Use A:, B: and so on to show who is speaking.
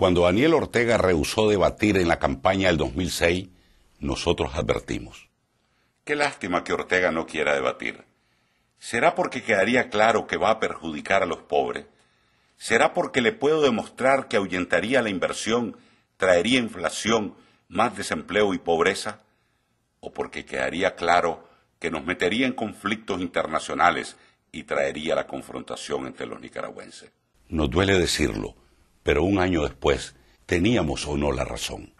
A: Cuando Daniel Ortega rehusó debatir en la campaña del 2006, nosotros advertimos. Qué lástima que Ortega no quiera debatir. ¿Será porque quedaría claro que va a perjudicar a los pobres? ¿Será porque le puedo demostrar que ahuyentaría la inversión, traería inflación, más desempleo y pobreza? ¿O porque quedaría claro que nos metería en conflictos internacionales y traería la confrontación entre los nicaragüenses? Nos duele decirlo, pero un año después, ¿teníamos o no la razón?